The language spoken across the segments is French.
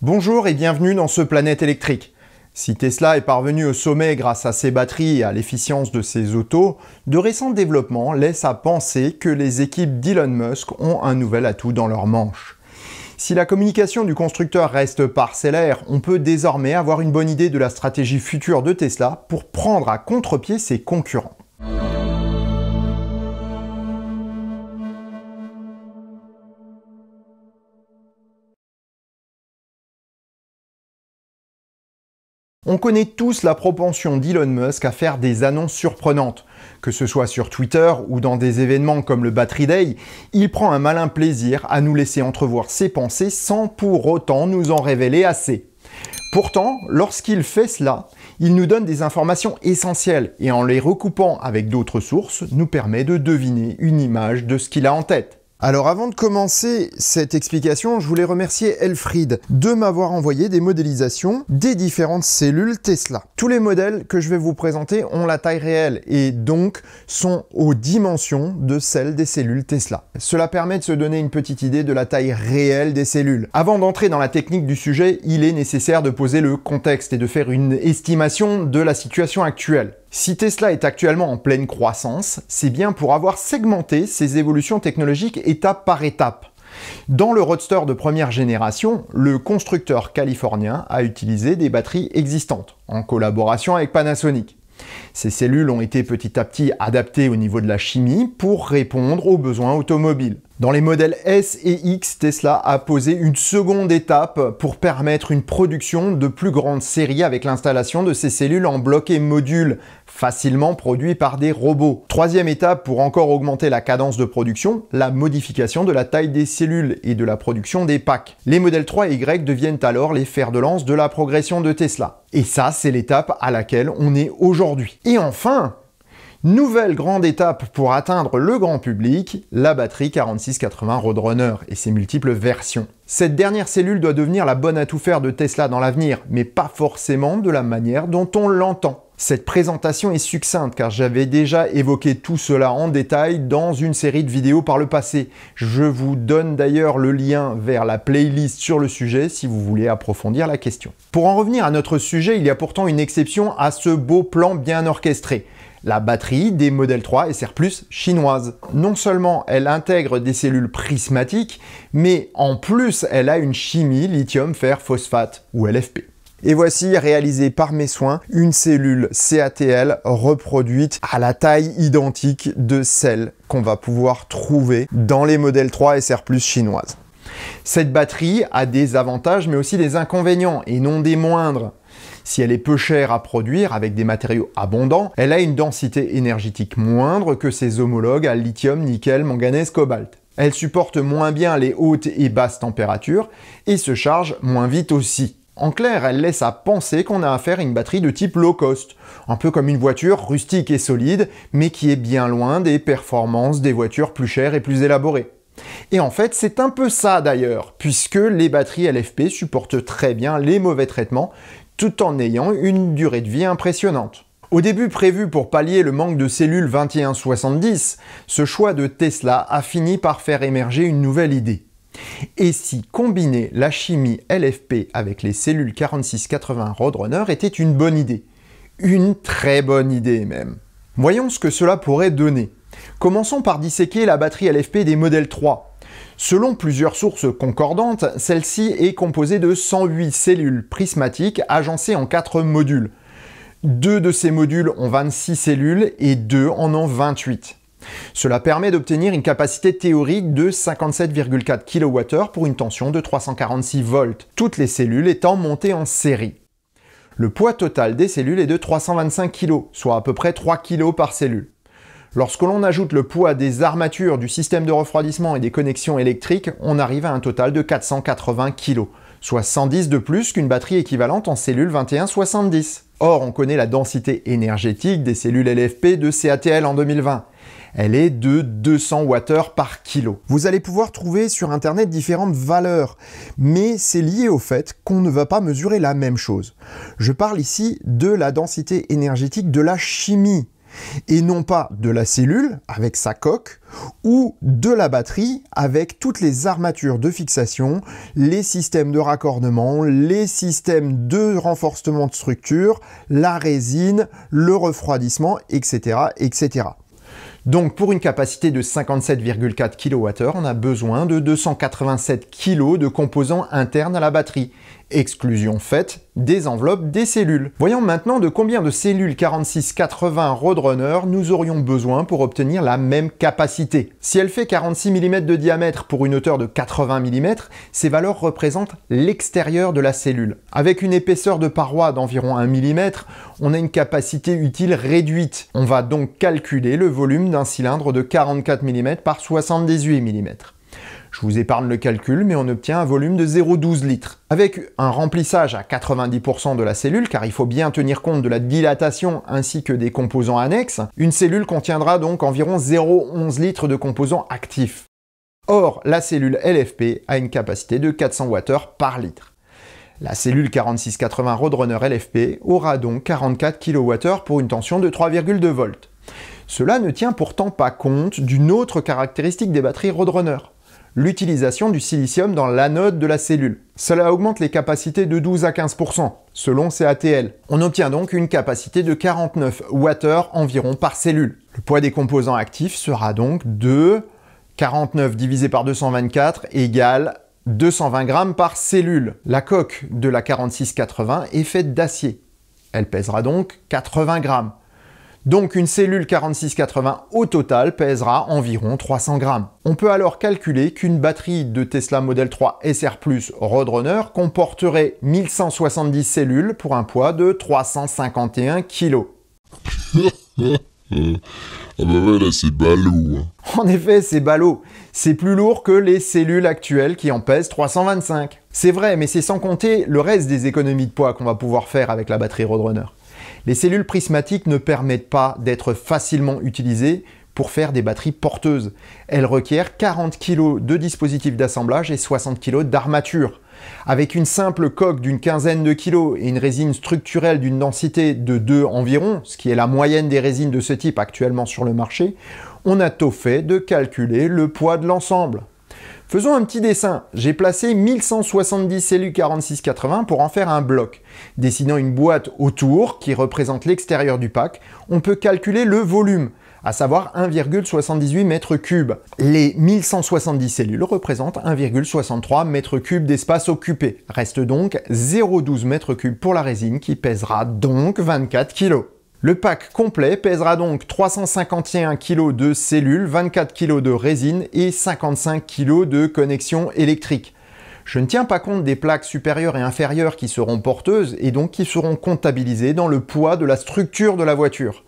Bonjour et bienvenue dans ce Planète électrique. Si Tesla est parvenu au sommet grâce à ses batteries et à l'efficience de ses autos, de récents développements laissent à penser que les équipes d'Elon Musk ont un nouvel atout dans leur manche. Si la communication du constructeur reste parcellaire, on peut désormais avoir une bonne idée de la stratégie future de Tesla pour prendre à contre-pied ses concurrents. On connaît tous la propension d'Elon Musk à faire des annonces surprenantes. Que ce soit sur Twitter ou dans des événements comme le Battery Day, il prend un malin plaisir à nous laisser entrevoir ses pensées sans pour autant nous en révéler assez. Pourtant, lorsqu'il fait cela, il nous donne des informations essentielles et en les recoupant avec d'autres sources, nous permet de deviner une image de ce qu'il a en tête. Alors avant de commencer cette explication, je voulais remercier Elfried de m'avoir envoyé des modélisations des différentes cellules Tesla. Tous les modèles que je vais vous présenter ont la taille réelle et donc sont aux dimensions de celles des cellules Tesla. Cela permet de se donner une petite idée de la taille réelle des cellules. Avant d'entrer dans la technique du sujet, il est nécessaire de poser le contexte et de faire une estimation de la situation actuelle. Si Tesla est actuellement en pleine croissance, c'est bien pour avoir segmenté ses évolutions technologiques étape par étape. Dans le Roadster de première génération, le constructeur californien a utilisé des batteries existantes, en collaboration avec Panasonic. Ces cellules ont été petit à petit adaptées au niveau de la chimie pour répondre aux besoins automobiles. Dans les modèles S et X, Tesla a posé une seconde étape pour permettre une production de plus grande série avec l'installation de ces cellules en blocs et modules, facilement produits par des robots. Troisième étape pour encore augmenter la cadence de production, la modification de la taille des cellules et de la production des packs. Les modèles 3 et Y deviennent alors les fers de lance de la progression de Tesla. Et ça, c'est l'étape à laquelle on est aujourd'hui. Et enfin, Nouvelle grande étape pour atteindre le grand public, la batterie 4680 Roadrunner et ses multiples versions. Cette dernière cellule doit devenir la bonne à tout faire de Tesla dans l'avenir, mais pas forcément de la manière dont on l'entend. Cette présentation est succincte car j'avais déjà évoqué tout cela en détail dans une série de vidéos par le passé. Je vous donne d'ailleurs le lien vers la playlist sur le sujet si vous voulez approfondir la question. Pour en revenir à notre sujet, il y a pourtant une exception à ce beau plan bien orchestré. La batterie des modèles 3 SR Plus chinoises. Non seulement elle intègre des cellules prismatiques, mais en plus elle a une chimie lithium-fer-phosphate, ou LFP. Et voici, réalisée par mes soins, une cellule CATL reproduite à la taille identique de celle qu'on va pouvoir trouver dans les modèles 3 SR Plus chinoises. Cette batterie a des avantages mais aussi des inconvénients et non des moindres si elle est peu chère à produire avec des matériaux abondants, elle a une densité énergétique moindre que ses homologues à lithium, nickel, manganèse, cobalt. Elle supporte moins bien les hautes et basses températures et se charge moins vite aussi. En clair, elle laisse à penser qu'on a affaire à une batterie de type low cost, un peu comme une voiture rustique et solide, mais qui est bien loin des performances des voitures plus chères et plus élaborées. Et en fait, c'est un peu ça d'ailleurs, puisque les batteries LFP supportent très bien les mauvais traitements tout en ayant une durée de vie impressionnante. Au début prévu pour pallier le manque de cellules 2170, ce choix de Tesla a fini par faire émerger une nouvelle idée. Et si combiner la chimie LFP avec les cellules 4680 Roadrunner était une bonne idée Une très bonne idée même. Voyons ce que cela pourrait donner. Commençons par disséquer la batterie LFP des modèles 3, Selon plusieurs sources concordantes, celle-ci est composée de 108 cellules prismatiques agencées en 4 modules. Deux de ces modules ont 26 cellules et deux en ont 28. Cela permet d'obtenir une capacité théorique de 57,4 kWh pour une tension de 346 volts, toutes les cellules étant montées en série. Le poids total des cellules est de 325 kg, soit à peu près 3 kg par cellule. Lorsque l'on ajoute le poids des armatures, du système de refroidissement et des connexions électriques, on arrive à un total de 480 kg, soit 110 de plus qu'une batterie équivalente en cellule 2170. Or, on connaît la densité énergétique des cellules LFP de CATL en 2020. Elle est de 200 Wh par kilo. Vous allez pouvoir trouver sur Internet différentes valeurs, mais c'est lié au fait qu'on ne va pas mesurer la même chose. Je parle ici de la densité énergétique de la chimie et non pas de la cellule avec sa coque ou de la batterie avec toutes les armatures de fixation, les systèmes de raccordement, les systèmes de renforcement de structure, la résine, le refroidissement, etc. etc. Donc pour une capacité de 57,4 kWh, on a besoin de 287 kg de composants internes à la batterie exclusion faite des enveloppes des cellules. Voyons maintenant de combien de cellules 4680 Roadrunner nous aurions besoin pour obtenir la même capacité. Si elle fait 46 mm de diamètre pour une hauteur de 80 mm, ces valeurs représentent l'extérieur de la cellule. Avec une épaisseur de paroi d'environ 1 mm, on a une capacité utile réduite. On va donc calculer le volume d'un cylindre de 44 mm par 78 mm. Je vous épargne le calcul, mais on obtient un volume de 0,12 litres. Avec un remplissage à 90% de la cellule, car il faut bien tenir compte de la dilatation ainsi que des composants annexes, une cellule contiendra donc environ 0,11 litres de composants actifs. Or, la cellule LFP a une capacité de 400 Wh par litre. La cellule 4680 Roadrunner LFP aura donc 44 kWh pour une tension de 3,2 volts. Cela ne tient pourtant pas compte d'une autre caractéristique des batteries Roadrunner l'utilisation du silicium dans l'anode de la cellule. Cela augmente les capacités de 12 à 15% selon CATL. On obtient donc une capacité de 49 Wh environ par cellule. Le poids des composants actifs sera donc de 49 divisé par 224 égale 220 g par cellule. La coque de la 4680 est faite d'acier. Elle pèsera donc 80 grammes. Donc une cellule 4680 au total pèsera environ 300 grammes. On peut alors calculer qu'une batterie de Tesla Model 3 SR Plus Roadrunner comporterait 1170 cellules pour un poids de 351 kg. Ah bah ouais, c'est ballot. Hein. En effet, c'est ballot. C'est plus lourd que les cellules actuelles qui en pèsent 325. C'est vrai, mais c'est sans compter le reste des économies de poids qu'on va pouvoir faire avec la batterie Roadrunner. Les cellules prismatiques ne permettent pas d'être facilement utilisées pour faire des batteries porteuses. Elles requièrent 40 kg de dispositifs d'assemblage et 60 kg d'armature. Avec une simple coque d'une quinzaine de kilos et une résine structurelle d'une densité de 2 environ, ce qui est la moyenne des résines de ce type actuellement sur le marché, on a tôt fait de calculer le poids de l'ensemble. Faisons un petit dessin. J'ai placé 1170 cellules 4680 pour en faire un bloc. Dessinant une boîte autour qui représente l'extérieur du pack, on peut calculer le volume à savoir 1,78 m3. Les 1170 cellules représentent 1,63 m3 d'espace occupé. Reste donc 0,12 m3 pour la résine qui pèsera donc 24 kg. Le pack complet pèsera donc 351 kg de cellules, 24 kg de résine et 55 kg de connexion électrique. Je ne tiens pas compte des plaques supérieures et inférieures qui seront porteuses et donc qui seront comptabilisées dans le poids de la structure de la voiture.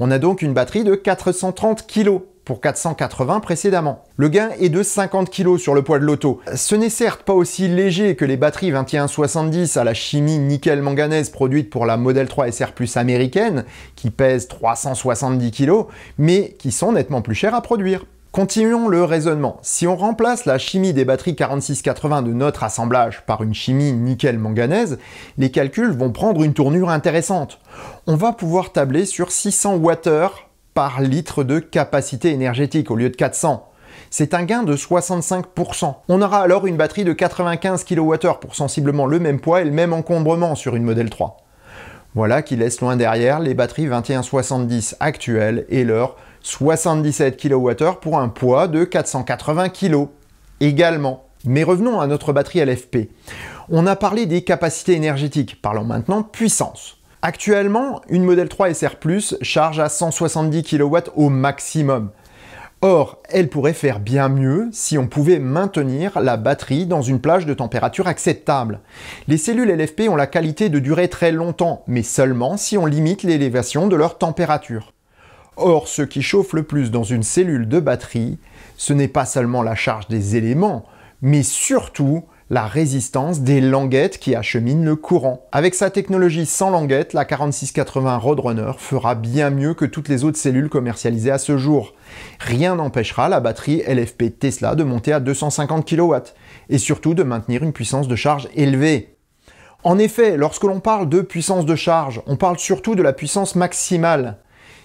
On a donc une batterie de 430 kg pour 480 précédemment. Le gain est de 50 kg sur le poids de l'auto. Ce n'est certes pas aussi léger que les batteries 2170 à la chimie nickel-manganèse produite pour la modèle 3 SR Plus américaine, qui pèse 370 kg, mais qui sont nettement plus chères à produire. Continuons le raisonnement. Si on remplace la chimie des batteries 4680 de notre assemblage par une chimie nickel-manganèse, les calculs vont prendre une tournure intéressante. On va pouvoir tabler sur 600 Wh par litre de capacité énergétique au lieu de 400. C'est un gain de 65%. On aura alors une batterie de 95 kWh pour sensiblement le même poids et le même encombrement sur une Model 3. Voilà qui laisse loin derrière les batteries 2170 actuelles et leurs 77 kWh pour un poids de 480 kg également. Mais revenons à notre batterie LFP. On a parlé des capacités énergétiques, parlons maintenant puissance. Actuellement, une Model 3 SR+, Plus charge à 170 kW au maximum. Or, elle pourrait faire bien mieux si on pouvait maintenir la batterie dans une plage de température acceptable. Les cellules LFP ont la qualité de durer très longtemps, mais seulement si on limite l'élévation de leur température. Or, ce qui chauffe le plus dans une cellule de batterie, ce n'est pas seulement la charge des éléments, mais surtout la résistance des languettes qui acheminent le courant. Avec sa technologie sans languette, la 4680 Roadrunner fera bien mieux que toutes les autres cellules commercialisées à ce jour. Rien n'empêchera la batterie LFP Tesla de monter à 250 kW et surtout de maintenir une puissance de charge élevée. En effet, lorsque l'on parle de puissance de charge, on parle surtout de la puissance maximale.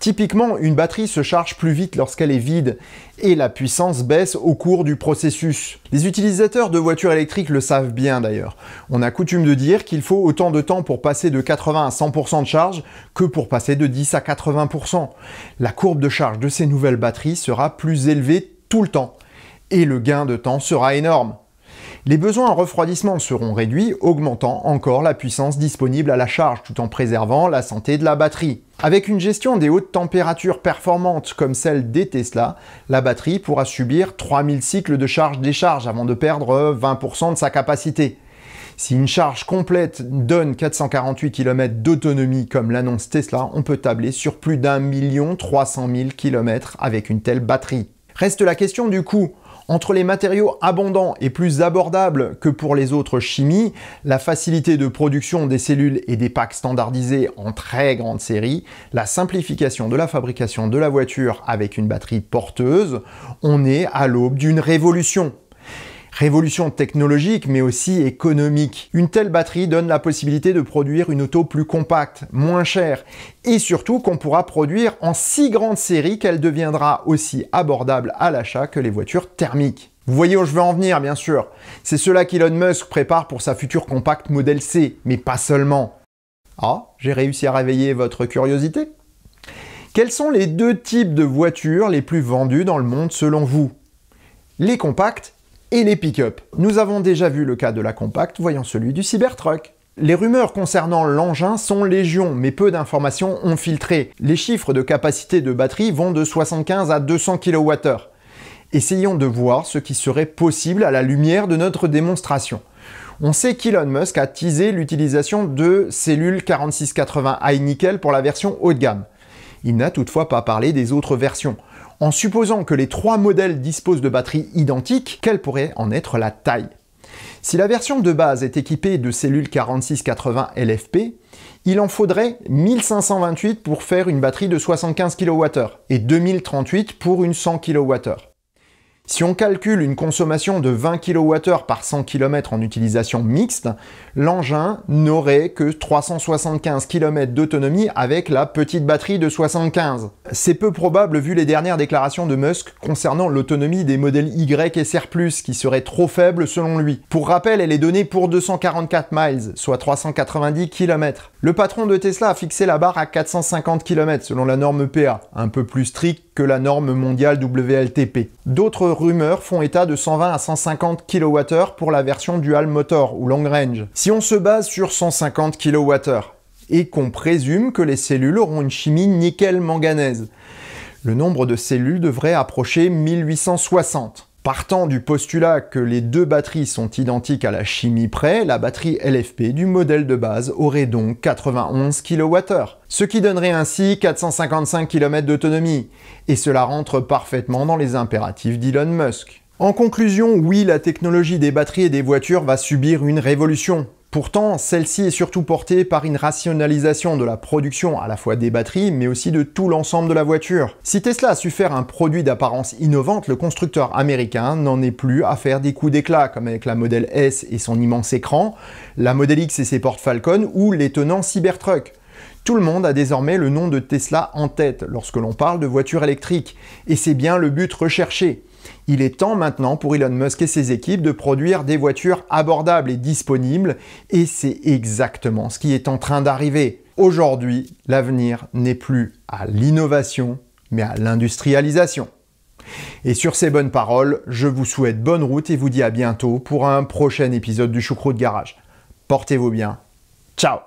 Typiquement, une batterie se charge plus vite lorsqu'elle est vide et la puissance baisse au cours du processus. Les utilisateurs de voitures électriques le savent bien d'ailleurs. On a coutume de dire qu'il faut autant de temps pour passer de 80 à 100% de charge que pour passer de 10 à 80%. La courbe de charge de ces nouvelles batteries sera plus élevée tout le temps et le gain de temps sera énorme. Les besoins en refroidissement seront réduits, augmentant encore la puissance disponible à la charge tout en préservant la santé de la batterie. Avec une gestion des hautes températures performantes comme celle des Tesla, la batterie pourra subir 3000 cycles de charge-décharge avant de perdre 20% de sa capacité. Si une charge complète donne 448 km d'autonomie comme l'annonce Tesla, on peut tabler sur plus d'un million 300 000 km avec une telle batterie. Reste la question du coût. Entre les matériaux abondants et plus abordables que pour les autres chimies, la facilité de production des cellules et des packs standardisés en très grande série, la simplification de la fabrication de la voiture avec une batterie porteuse, on est à l'aube d'une révolution Révolution technologique mais aussi économique. Une telle batterie donne la possibilité de produire une auto plus compacte, moins chère et surtout qu'on pourra produire en si grande série qu'elle deviendra aussi abordable à l'achat que les voitures thermiques. Vous voyez où je veux en venir, bien sûr. C'est cela qu'Elon Musk prépare pour sa future compacte modèle C, mais pas seulement. Ah, j'ai réussi à réveiller votre curiosité Quels sont les deux types de voitures les plus vendues dans le monde selon vous Les compactes et les pick-up. Nous avons déjà vu le cas de la Compact, voyons celui du Cybertruck. Les rumeurs concernant l'engin sont légion, mais peu d'informations ont filtré. Les chiffres de capacité de batterie vont de 75 à 200 kWh. Essayons de voir ce qui serait possible à la lumière de notre démonstration. On sait qu'Elon Musk a teasé l'utilisation de cellules 4680 High nickel pour la version haut de gamme. Il n'a toutefois pas parlé des autres versions. En supposant que les trois modèles disposent de batteries identiques, quelle pourrait en être la taille Si la version de base est équipée de cellules 4680 LFP, il en faudrait 1528 pour faire une batterie de 75 kWh et 2038 pour une 100 kWh. Si on calcule une consommation de 20 kWh par 100 km en utilisation mixte, l'engin n'aurait que 375 km d'autonomie avec la petite batterie de 75. C'est peu probable vu les dernières déclarations de Musk concernant l'autonomie des modèles Y et SR+, qui serait trop faible selon lui. Pour rappel, elle est donnée pour 244 miles, soit 390 km. Le patron de Tesla a fixé la barre à 450 km selon la norme PA, un peu plus stricte que la norme mondiale WLTP. D'autres rumeurs font état de 120 à 150 kWh pour la version dual motor ou long range. Si on se base sur 150 kWh et qu'on présume que les cellules auront une chimie nickel-manganèse, le nombre de cellules devrait approcher 1860. Partant du postulat que les deux batteries sont identiques à la chimie près, la batterie LFP du modèle de base aurait donc 91 kWh, ce qui donnerait ainsi 455 km d'autonomie, et cela rentre parfaitement dans les impératifs d'Elon Musk. En conclusion, oui, la technologie des batteries et des voitures va subir une révolution, Pourtant, celle-ci est surtout portée par une rationalisation de la production à la fois des batteries, mais aussi de tout l'ensemble de la voiture. Si Tesla a su faire un produit d'apparence innovante, le constructeur américain n'en est plus à faire des coups d'éclat, comme avec la Model S et son immense écran, la Model X et ses portes Falcon ou l'étonnant Cybertruck. Tout le monde a désormais le nom de Tesla en tête lorsque l'on parle de voiture électrique, et c'est bien le but recherché. Il est temps maintenant pour Elon Musk et ses équipes de produire des voitures abordables et disponibles, et c'est exactement ce qui est en train d'arriver. Aujourd'hui, l'avenir n'est plus à l'innovation, mais à l'industrialisation. Et sur ces bonnes paroles, je vous souhaite bonne route et vous dis à bientôt pour un prochain épisode du Choucroute Garage. Portez-vous bien. Ciao